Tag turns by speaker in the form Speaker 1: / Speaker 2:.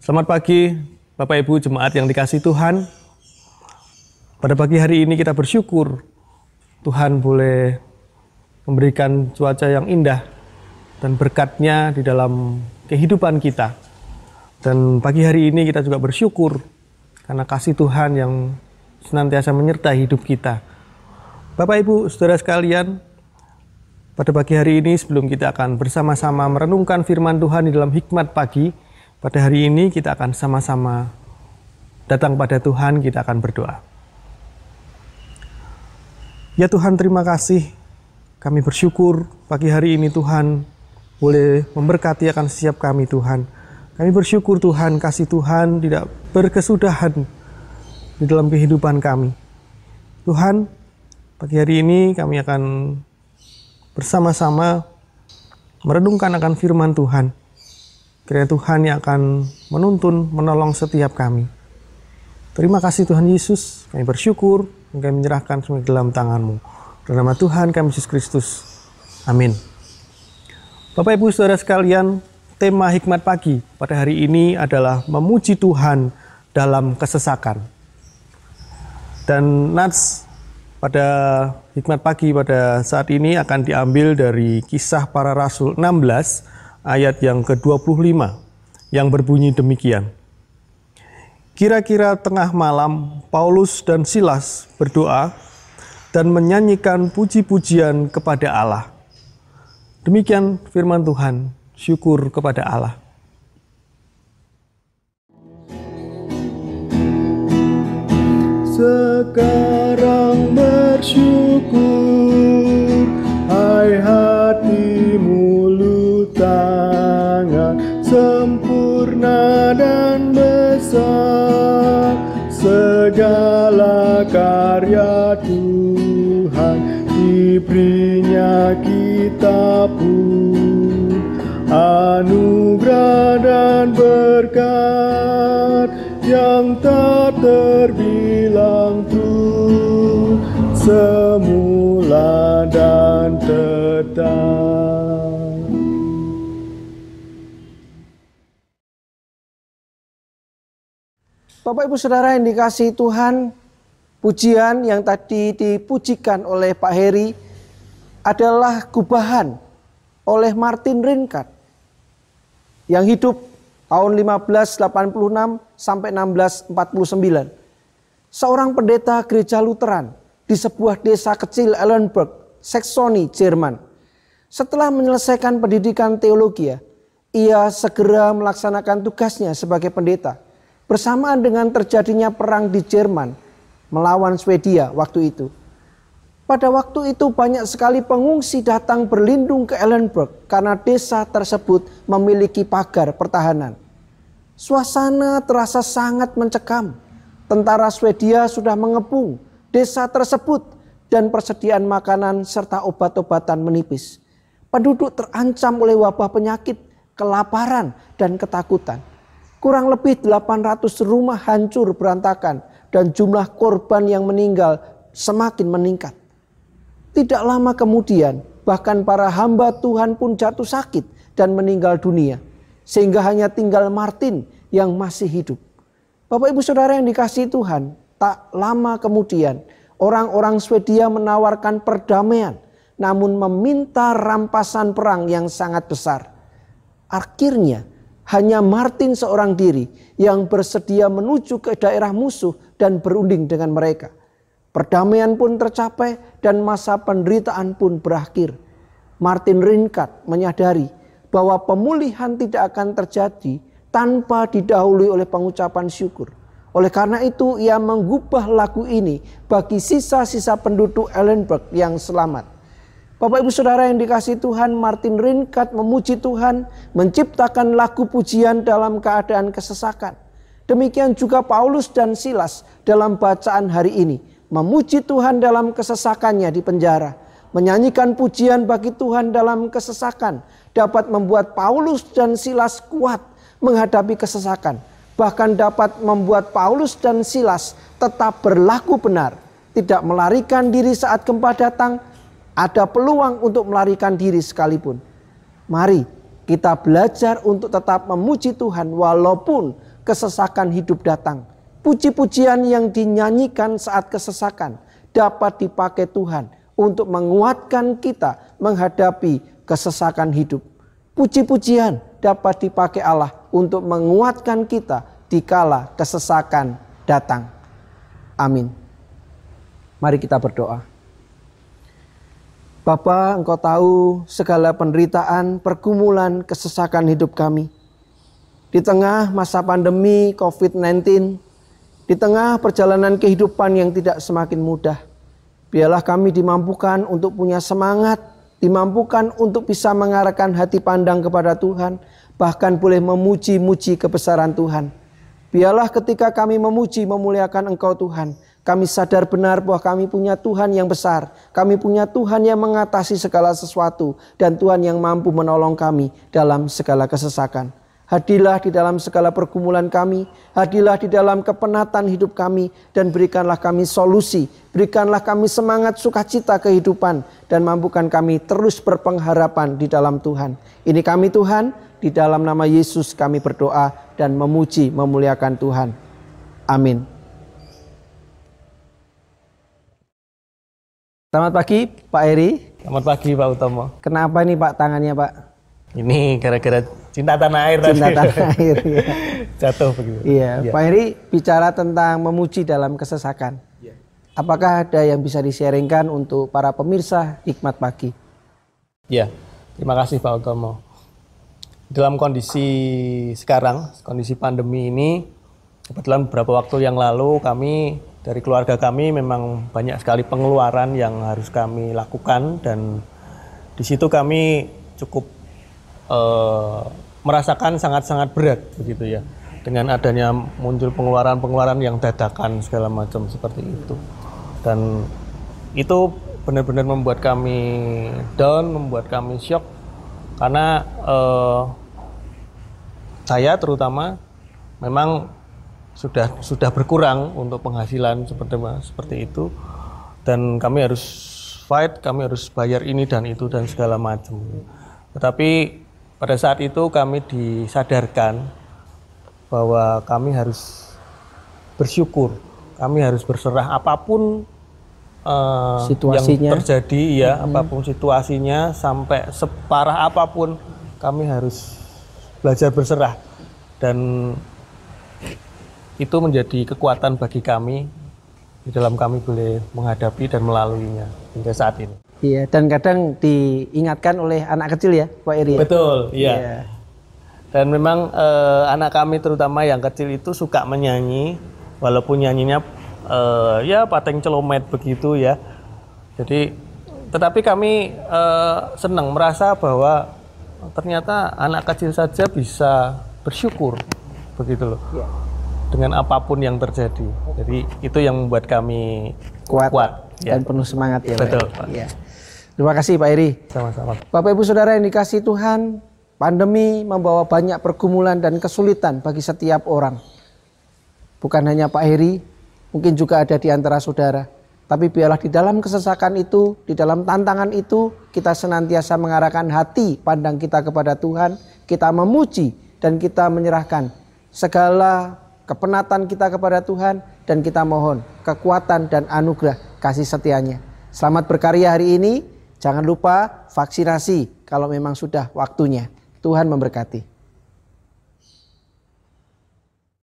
Speaker 1: Selamat pagi, Bapak Ibu jemaat yang dikasih Tuhan. Pada pagi hari ini kita bersyukur Tuhan boleh memberikan cuaca yang indah dan berkatnya di dalam kehidupan kita. Dan pagi hari ini kita juga bersyukur karena kasih Tuhan yang senantiasa menyertai hidup kita. Bapak Ibu, saudara sekalian, pada pagi hari ini sebelum kita akan bersama-sama merenungkan firman Tuhan di dalam hikmat pagi, pada hari ini kita akan sama-sama datang pada Tuhan, kita akan berdoa. Ya Tuhan, terima kasih. Kami bersyukur pagi hari ini Tuhan boleh memberkati akan siap kami Tuhan. Kami bersyukur Tuhan, kasih Tuhan tidak berkesudahan di dalam kehidupan kami. Tuhan, pagi hari ini kami akan bersama-sama merenungkan akan firman Tuhan. Kiranya Tuhan yang akan menuntun, menolong setiap kami. Terima kasih Tuhan Yesus, kami bersyukur, kami menyerahkan semua dalam tanganmu. Dalam nama Tuhan kami Yesus Kristus. Amin. Bapak Ibu Saudara sekalian, tema hikmat pagi pada hari ini adalah memuji Tuhan dalam kesesakan. Dan nats pada hikmat pagi pada saat ini akan diambil dari kisah para rasul 16 ayat yang ke-25 yang berbunyi demikian. Kira-kira tengah malam Paulus dan Silas berdoa dan menyanyikan puji-pujian kepada Allah. Demikian firman Tuhan, syukur kepada Allah. Sekarang bersyukur, hai hai. karya Tuhan diberinya kita pun anugerah dan berkat yang tak terbilang tuh semula dan tetap.
Speaker 2: Bapak Ibu Saudara yang dikasih Tuhan, pujian yang tadi dipujikan oleh Pak Heri adalah gubahan oleh Martin Rinkat yang hidup tahun 1586 sampai 1649. Seorang pendeta gereja Lutheran di sebuah desa kecil Ellenburg, Saxony, Jerman. Setelah menyelesaikan pendidikan teologi, ia segera melaksanakan tugasnya sebagai pendeta. Bersamaan dengan terjadinya perang di Jerman, melawan Swedia waktu itu. Pada waktu itu banyak sekali pengungsi datang berlindung ke Ellenburg karena desa tersebut memiliki pagar pertahanan. Suasana terasa sangat mencekam. Tentara Swedia sudah mengepung desa tersebut dan persediaan makanan serta obat-obatan menipis. Penduduk terancam oleh wabah penyakit, kelaparan, dan ketakutan. Kurang lebih 800 rumah hancur berantakan dan jumlah korban yang meninggal semakin meningkat. Tidak lama kemudian, bahkan para hamba Tuhan pun jatuh sakit dan meninggal dunia, sehingga hanya tinggal Martin yang masih hidup. Bapak, ibu, saudara yang dikasih Tuhan, tak lama kemudian orang-orang Swedia menawarkan perdamaian, namun meminta rampasan perang yang sangat besar. Akhirnya, hanya Martin seorang diri yang bersedia menuju ke daerah musuh dan berunding dengan mereka. Perdamaian pun tercapai dan masa penderitaan pun berakhir. Martin Rinkat menyadari bahwa pemulihan tidak akan terjadi tanpa didahului oleh pengucapan syukur. Oleh karena itu ia mengubah lagu ini bagi sisa-sisa penduduk Ellenberg yang selamat. Bapak ibu saudara yang dikasih Tuhan Martin Rinkat memuji Tuhan menciptakan lagu pujian dalam keadaan kesesakan Demikian juga Paulus dan Silas dalam bacaan hari ini. Memuji Tuhan dalam kesesakannya di penjara. Menyanyikan pujian bagi Tuhan dalam kesesakan. Dapat membuat Paulus dan Silas kuat menghadapi kesesakan. Bahkan dapat membuat Paulus dan Silas tetap berlaku benar. Tidak melarikan diri saat gempa datang. Ada peluang untuk melarikan diri sekalipun. Mari kita belajar untuk tetap memuji Tuhan walaupun kesesakan hidup datang. Puji-pujian yang dinyanyikan saat kesesakan dapat dipakai Tuhan untuk menguatkan kita menghadapi kesesakan hidup. Puji-pujian dapat dipakai Allah untuk menguatkan kita dikala kesesakan datang. Amin. Mari kita berdoa. Bapa, Engkau tahu segala penderitaan, pergumulan, kesesakan hidup kami di tengah masa pandemi COVID-19, di tengah perjalanan kehidupan yang tidak semakin mudah. Biarlah kami dimampukan untuk punya semangat, dimampukan untuk bisa mengarahkan hati pandang kepada Tuhan, bahkan boleh memuji-muji kebesaran Tuhan. Biarlah ketika kami memuji memuliakan Engkau Tuhan, kami sadar benar bahwa kami punya Tuhan yang besar. Kami punya Tuhan yang mengatasi segala sesuatu dan Tuhan yang mampu menolong kami dalam segala kesesakan. Hadilah di dalam segala pergumulan kami, hadilah di dalam kepenatan hidup kami, dan berikanlah kami solusi, berikanlah kami semangat sukacita kehidupan, dan mampukan kami terus berpengharapan di dalam Tuhan. Ini kami Tuhan, di dalam nama Yesus kami berdoa dan memuji memuliakan Tuhan. Amin. Selamat pagi Pak Eri.
Speaker 1: Selamat pagi Pak Utomo.
Speaker 2: Kenapa nih Pak tangannya Pak?
Speaker 1: Ini gara-gara Cinta tanah air Cinta tadi. tanah air. ya. Jatuh begitu. Iya. Ya. Pak
Speaker 2: Heri bicara tentang memuji dalam kesesakan. Ya. Apakah ada yang bisa disaringkan untuk para pemirsa Hikmat Pagi?
Speaker 1: Ya, terima kasih Pak Otomo Dalam kondisi sekarang, kondisi pandemi ini, kebetulan beberapa waktu yang lalu kami dari keluarga kami memang banyak sekali pengeluaran yang harus kami lakukan dan di situ kami cukup Eh, merasakan sangat-sangat berat begitu ya dengan adanya muncul pengeluaran-pengeluaran yang dadakan segala macam seperti itu dan itu benar-benar membuat kami down membuat kami shock karena uh, saya terutama memang sudah sudah berkurang untuk penghasilan seperti seperti itu dan kami harus fight kami harus bayar ini dan itu dan segala macam tetapi pada saat itu kami disadarkan bahwa kami harus bersyukur, kami harus berserah apapun uh, situasinya. yang terjadi ya, hmm. apapun situasinya sampai separah apapun kami harus belajar berserah dan itu menjadi kekuatan bagi kami di dalam kami boleh menghadapi dan melaluinya hingga saat ini.
Speaker 2: Iya, dan kadang diingatkan oleh anak kecil ya, Pak Eri. Ya? Betul, iya. Yeah.
Speaker 1: Dan memang eh, anak kami terutama yang kecil itu suka menyanyi, walaupun nyanyinya eh, ya pateng celomet begitu ya. Jadi, tetapi kami eh, senang merasa bahwa ternyata anak kecil saja bisa bersyukur, begitu loh. Yeah. Dengan apapun yang terjadi. Jadi itu yang membuat kami kuat, kuat dan ya. penuh semangat ya. ya? Betul. Pak. Ya.
Speaker 2: Terima kasih Pak Eri. Sama-sama. Bapak Ibu Saudara yang dikasih Tuhan, pandemi membawa banyak pergumulan dan kesulitan bagi setiap orang. Bukan hanya Pak Eri, mungkin juga ada di antara saudara. Tapi biarlah di dalam kesesakan itu, di dalam tantangan itu, kita senantiasa mengarahkan hati pandang kita kepada Tuhan. Kita memuji dan kita menyerahkan segala kepenatan kita kepada Tuhan. Dan kita mohon kekuatan dan anugerah kasih setianya. Selamat berkarya hari ini. Jangan lupa vaksinasi kalau memang sudah waktunya. Tuhan memberkati.